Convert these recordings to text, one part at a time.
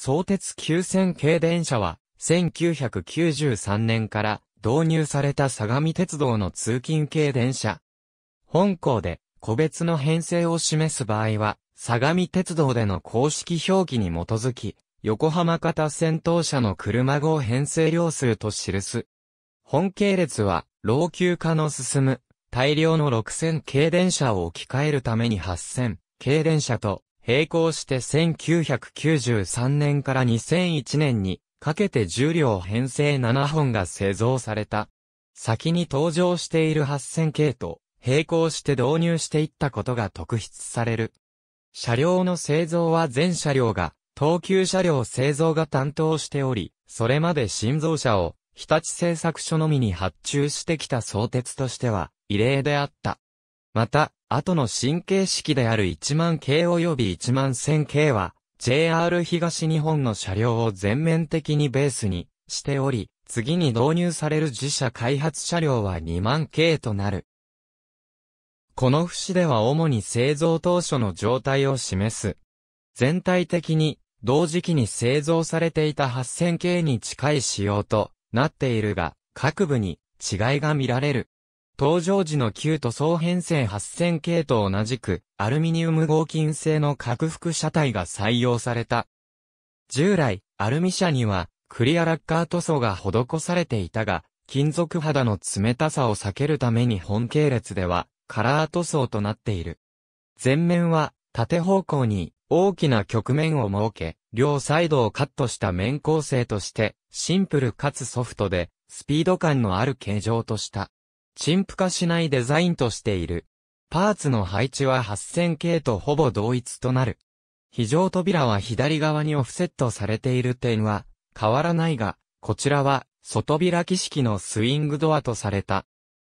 相鉄急線系電車は、1993年から導入された相模鉄道の通勤系電車。本校で個別の編成を示す場合は、相模鉄道での公式表記に基づき、横浜型先頭車の車号編成量数と記す。本系列は、老朽化の進む、大量の6000系電車を置き換えるために8000系電車と並行して1993年から2001年にかけて重量編成7本が製造された。先に登場している8000系と並行して導入していったことが特筆される。車両の製造は全車両が、東急車両製造が担当しており、それまで新造車を日立製作所のみに発注してきた相鉄としては異例であった。また、後の神経式である1万系及び1万1000系は、JR 東日本の車両を全面的にベースにしており、次に導入される自社開発車両は2万系となる。この節では主に製造当初の状態を示す。全体的に、同時期に製造されていた8000系に近い仕様となっているが、各部に違いが見られる。登場時の旧塗装編成8000系と同じく、アルミニウム合金製の拡幅車体が採用された。従来、アルミ車には、クリアラッカー塗装が施されていたが、金属肌の冷たさを避けるために本系列では、カラー塗装となっている。前面は、縦方向に、大きな曲面を設け、両サイドをカットした面構成として、シンプルかつソフトで、スピード感のある形状とした。陳腐化しないデザインとしている。パーツの配置は8000系とほぼ同一となる。非常扉は左側にオフセットされている点は変わらないが、こちらは外開き式のスイングドアとされた。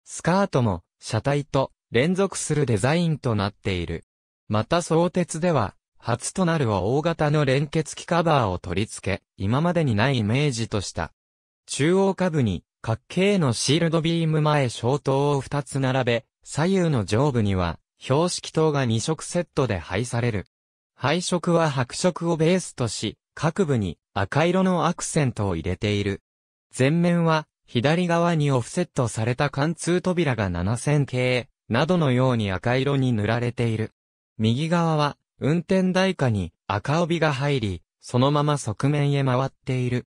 スカートも車体と連続するデザインとなっている。また相鉄では、初となる大型の連結機カバーを取り付け、今までにないイメージとした。中央下部に角形のシールドビーム前小灯を2つ並べ、左右の上部には、標識灯が2色セットで配される。配色は白色をベースとし、各部に赤色のアクセントを入れている。前面は、左側にオフセットされた貫通扉が7000系、などのように赤色に塗られている。右側は、運転台下に赤帯が入り、そのまま側面へ回っている。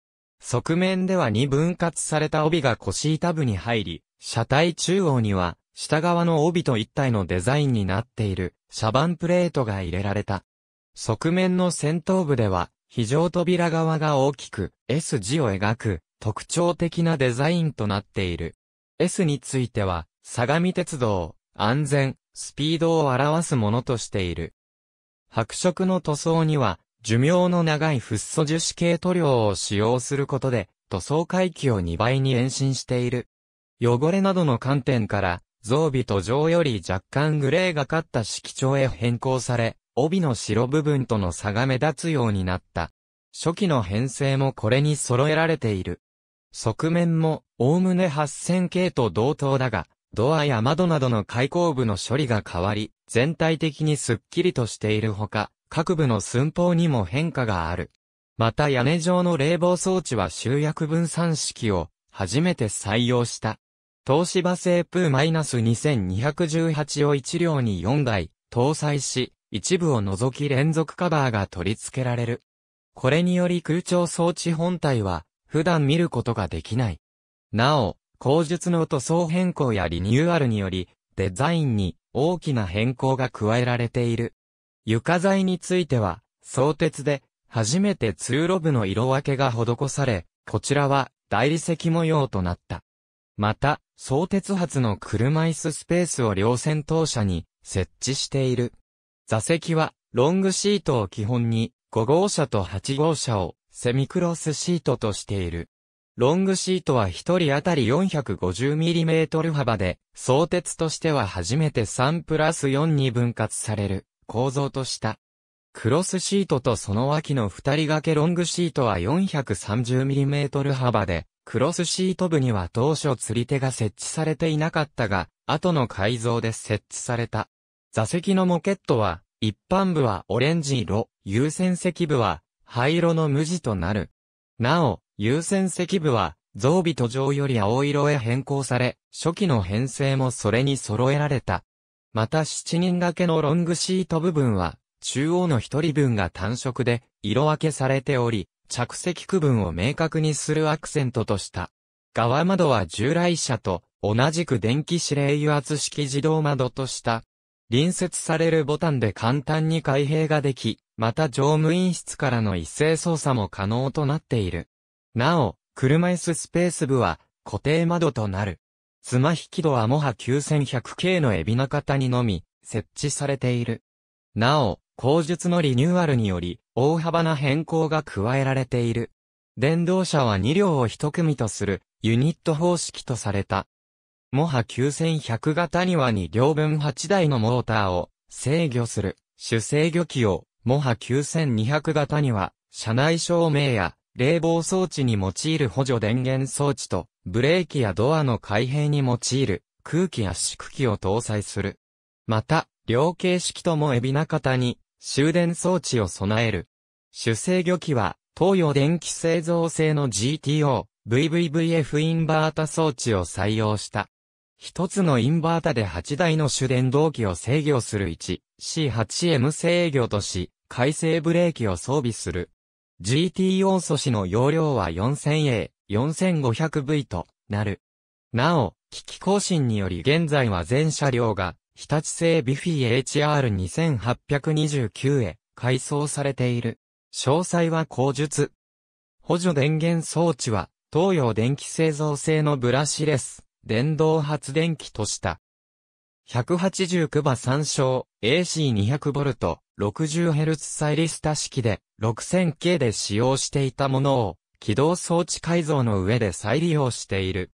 側面では2分割された帯が腰板部に入り、車体中央には、下側の帯と一体のデザインになっている、車番プレートが入れられた。側面の先頭部では、非常扉側が大きく、S 字を描く、特徴的なデザインとなっている。S については、相模鉄道、安全、スピードを表すものとしている。白色の塗装には、寿命の長いフッ素樹脂系塗料を使用することで、塗装回帰を2倍に延伸している。汚れなどの観点から、造備と上より若干グレーがかった色調へ変更され、帯の白部分との差が目立つようになった。初期の編成もこれに揃えられている。側面も、おおむね8000系と同等だが、ドアや窓などの開口部の処理が変わり、全体的にスッキリとしているほか、各部の寸法にも変化がある。また屋根上の冷房装置は集約分散式を初めて採用した。東芝製プー -2218 を1両に4台搭載し、一部を除き連続カバーが取り付けられる。これにより空調装置本体は普段見ることができない。なお、後述の塗装変更やリニューアルにより、デザインに大きな変更が加えられている。床材については、相鉄で、初めて通路部の色分けが施され、こちらは大理石模様となった。また、相鉄発の車椅子スペースを両先頭車に設置している。座席はロングシートを基本に5号車と8号車をセミクロスシートとしている。ロングシートは1人当たり 450mm 幅で、相鉄としては初めて3プラス4に分割される。構造とした。クロスシートとその脇の二人掛けロングシートは 430mm 幅で、クロスシート部には当初釣り手が設置されていなかったが、後の改造で設置された。座席のモケットは、一般部はオレンジ色、優先席部は灰色の無地となる。なお、優先席部は、増備途上より青色へ変更され、初期の編成もそれに揃えられた。また7人掛けのロングシート部分は、中央の1人分が単色で、色分けされており、着席区分を明確にするアクセントとした。側窓は従来車と同じく電気指令油圧式自動窓とした。隣接されるボタンで簡単に開閉ができ、また乗務員室からの一斉操作も可能となっている。なお、車椅子スペース部は固定窓となる。つま引き戸はもは 9100K のエビ名型にのみ、設置されている。なお、後述のリニューアルにより、大幅な変更が加えられている。電動車は2両を1組とする、ユニット方式とされた。もは9100型には2両分8台のモーターを制御する主制御機を、もは9200型には、車内照明や冷房装置に用いる補助電源装置とブレーキやドアの開閉に用いる空気圧縮機を搭載する。また、両形式ともエビナ型に終電装置を備える。主制御機は東洋電気製造製の GTO、VVVF インバータ装置を採用した。一つのインバータで8台の主電動機を制御する 1C8M 制御とし、回生ブレーキを装備する。GTO 素子の容量は 4000A、4500V となる。なお、機器更新により現在は全車両が、日立製ビフィ HR2829 へ改装されている。詳細は後述。補助電源装置は、東洋電気製造製のブラシレス、電動発電機とした。189馬参照、AC200V、60Hz サイリスタ式で、6000K で使用していたものを、起動装置改造の上で再利用している。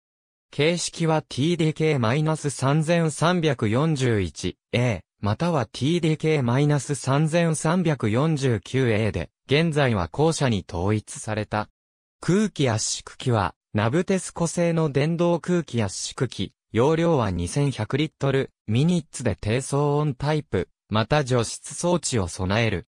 形式は TDK-3341A または TDK-3349A で、現在は後者に統一された。空気圧縮機は、ナブテスコ製の電動空気圧縮機、容量は2100リットル、ミニッツで低騒音タイプ、また除湿装置を備える。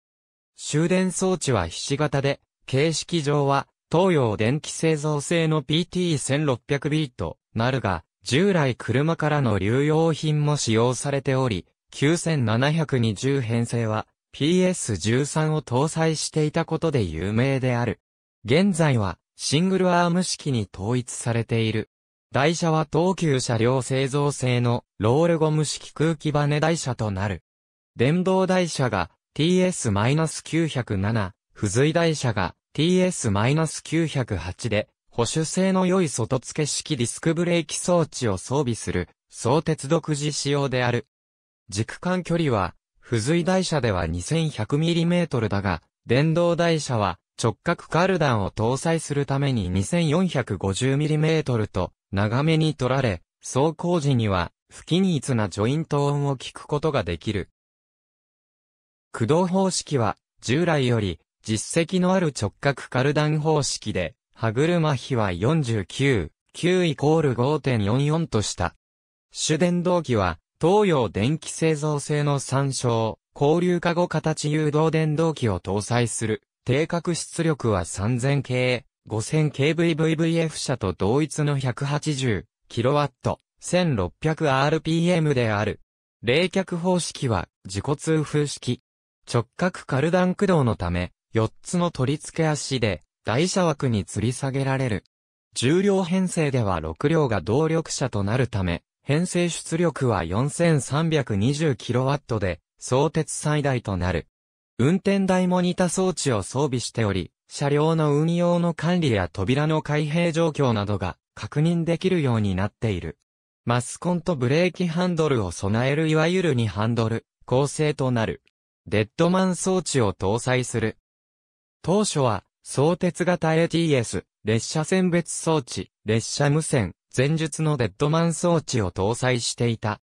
終電装置はひし形で、形式上は東洋電気製造製の PT1600B となるが、従来車からの流用品も使用されており、9720編成は PS13 を搭載していたことで有名である。現在はシングルアーム式に統一されている。台車は東急車両製造製のロールゴム式空気バネ台車となる。電動台車が TS-907、付随台車が TS-908 で、保守性の良い外付け式ディスクブレーキ装置を装備する、相鉄独自仕様である。軸間距離は、付随台車では 2100mm だが、電動台車は直角カルダンを搭載するために 2450mm と長めに取られ、走行時には不均一なジョイント音を聞くことができる。駆動方式は従来より実績のある直角カルダン方式で、歯車比は49、9イコール5.44とした。主電動機は、東洋電気製造製の参照、交流化後形誘導電動機を搭載する。定格出力は3000系、5000 kVVVF 車と同一の 180kW、1600rpm である。冷却方式は自己通風式。直角カルダン駆動のため、4つの取り付け足で、台車枠に吊り下げられる。重量編成では6両が動力車となるため、編成出力は 4320kW で、相鉄最大となる。運転台モニタ装置を装備しており、車両の運用の管理や扉の開閉状況などが確認できるようになっている。マスコンとブレーキハンドルを備えるいわゆる2ハンドル構成となる。デッドマン装置を搭載する。当初は、相鉄型 ATS、列車選別装置、列車無線、前述のデッドマン装置を搭載していた。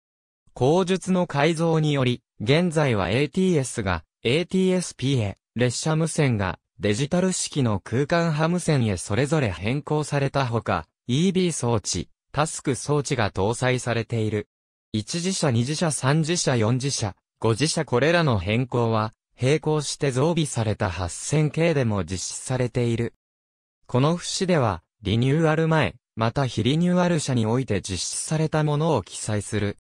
後述の改造により、現在は ATS が ATSP へ、列車無線がデジタル式の空間波無線へそれぞれ変更されたほか、EB 装置、タスク装置が搭載されている。1次車2次車3次車4次車、5次車これらの変更は、並行して増備された8 0 0 0系でも実施されている。この節では、リニューアル前、また非リニューアル車において実施されたものを記載する。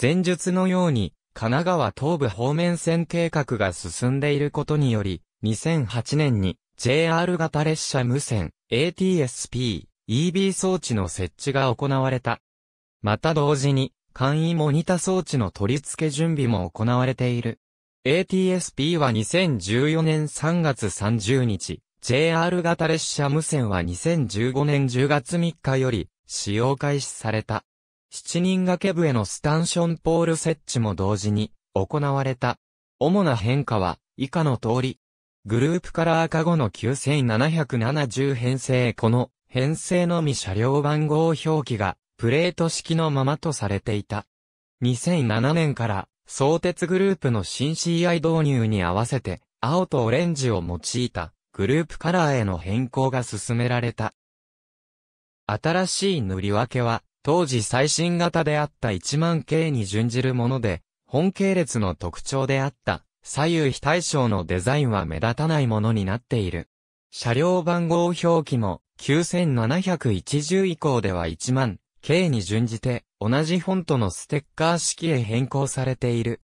前述のように、神奈川東部方面線計画が進んでいることにより、2008年に JR 型列車無線 ATSP EB 装置の設置が行われた。また同時に、簡易モニタ装置の取り付け準備も行われている。ATSP は2014年3月30日、JR 型列車無線は2015年10月3日より使用開始された。7人掛け部へのスタンションポール設置も同時に行われた。主な変化は以下の通り。グループカラー化後の9770編成この編成のみ車両番号表記がプレート式のままとされていた。2007年から相鉄グループの新 CI 導入に合わせて、青とオレンジを用いたグループカラーへの変更が進められた。新しい塗り分けは、当時最新型であった1万系に準じるもので、本系列の特徴であった左右非対称のデザインは目立たないものになっている。車両番号表記も9710以降では1万 K に準じて同じフォントのステッカー式へ変更されている。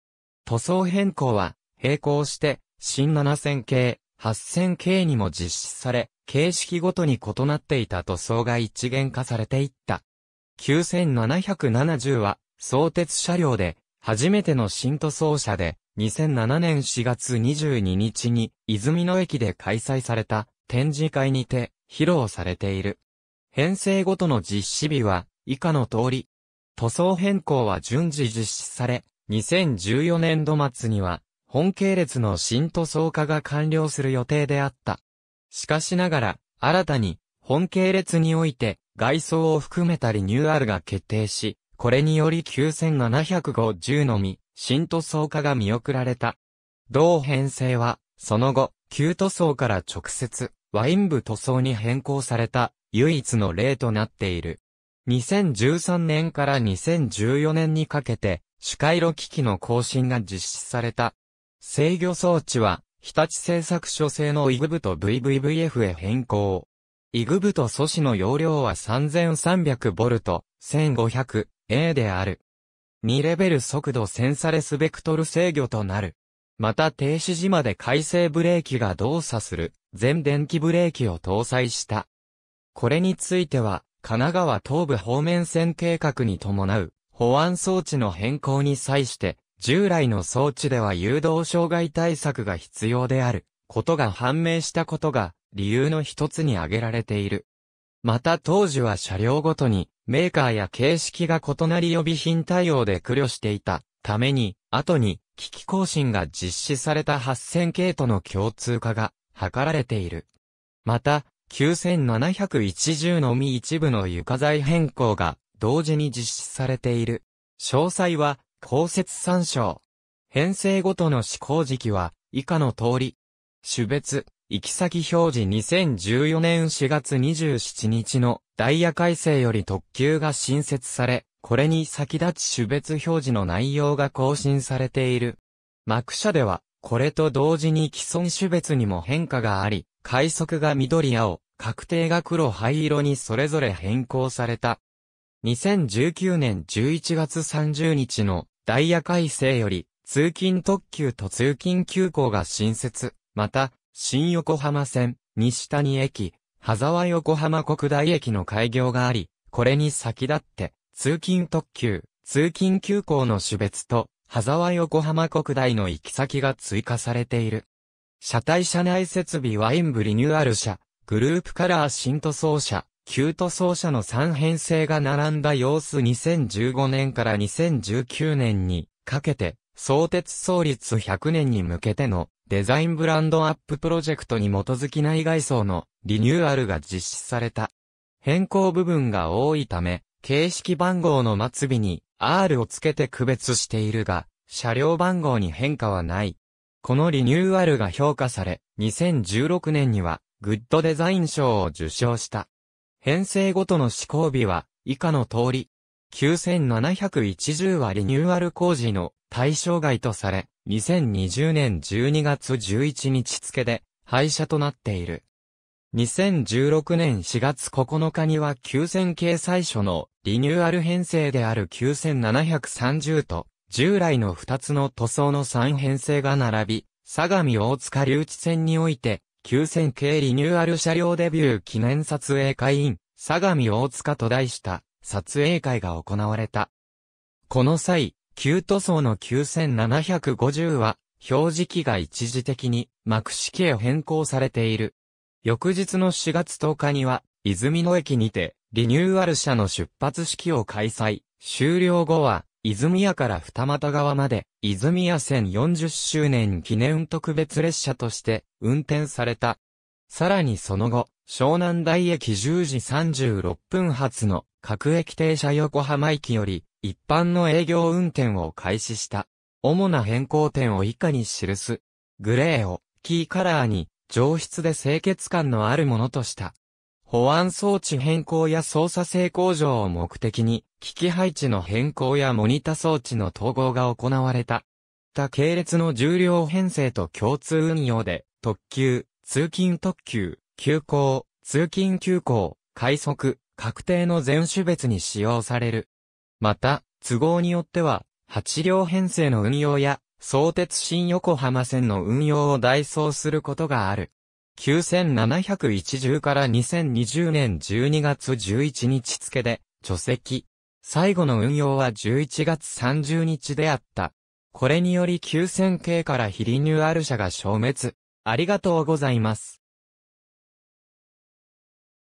塗装変更は、並行して、新7000系、8000系にも実施され、形式ごとに異なっていた塗装が一元化されていった。9770は、相鉄車両で、初めての新塗装車で、2007年4月22日に、泉野駅で開催された展示会にて、披露されている。編成ごとの実施日は、以下の通り、塗装変更は順次実施され、2014年度末には、本系列の新塗装化が完了する予定であった。しかしながら、新たに、本系列において、外装を含めたリニューアルが決定し、これにより9750のみ、新塗装化が見送られた。同編成は、その後、旧塗装から直接、ワイン部塗装に変更された、唯一の例となっている。2013年から2014年にかけて、主回路機器の更新が実施された。制御装置は、日立製作所製のイ g ブと VVVF へ変更。イ g ブと素子の容量は 3300V、1500A である。2レベル速度センサレスベクトル制御となる。また停止時まで回生ブレーキが動作する全電気ブレーキを搭載した。これについては、神奈川東部方面線計画に伴う、保安装置の変更に際して、従来の装置では誘導障害対策が必要である、ことが判明したことが、理由の一つに挙げられている。また当時は車両ごとに、メーカーや形式が異なり予備品対応で苦慮していたために、後に、機器更新が実施された8000系との共通化が図られている。また、9710のみ一部の床材変更が同時に実施されている。詳細は、公設参照。編成ごとの施行時期は、以下の通り。種別、行き先表示2014年4月27日のダイヤ改正より特急が新設され、これに先立ち種別表示の内容が更新されている。幕ク社では、これと同時に既存種別にも変化があり、快速が緑青、確定が黒灰色にそれぞれ変更された。2019年11月30日のダイヤ改正より、通勤特急と通勤急行が新設、また、新横浜線、西谷駅、羽沢横浜国大駅の開業があり、これに先立って、通勤特急、通勤急行の種別と、羽沢横浜国大の行き先が追加されている。車体車内設備ワイン部、リニューアル車、グループカラー新塗装車、旧塗装車の3編成が並んだ様子2015年から2019年にかけて、相鉄創立100年に向けてのデザインブランドアッププロジェクトに基づき内外装のリニューアルが実施された。変更部分が多いため、形式番号の末尾に R をつけて区別しているが、車両番号に変化はない。このリニューアルが評価され、2016年には、グッドデザイン賞を受賞した。編成ごとの施行日は、以下の通り、9710はリニューアル工事の対象外とされ、2020年12月11日付で廃車となっている。2016年4月9日には9000掲載書のリニューアル編成である9730と従来の2つの塗装の3編成が並び、相模大塚留置線において、9000系リニューアル車両デビュー記念撮影会員、相模大塚と題した撮影会が行われた。この際、旧塗装の9750は、表示器が一時的に幕式へ変更されている。翌日の4月10日には、泉野駅にて、リニューアル車の出発式を開催。終了後は、泉谷から二股川まで、泉谷線40周年記念特別列車として運転された。さらにその後、湘南台駅10時36分発の各駅停車横浜駅より一般の営業運転を開始した。主な変更点を以下に記す。グレーをキーカラーに上質で清潔感のあるものとした。保安装置変更や操作性向上を目的に、機器配置の変更やモニタ装置の統合が行われた。他系列の重量編成と共通運用で、特急、通勤特急、急行、通勤急行、快速、確定の全種別に使用される。また、都合によっては、8両編成の運用や、相鉄新横浜線の運用を代走することがある。9710から2020年12月11日付で、除籍。最後の運用は11月30日であった。これにより9000系からヒリニューアル社が消滅。ありがとうございます。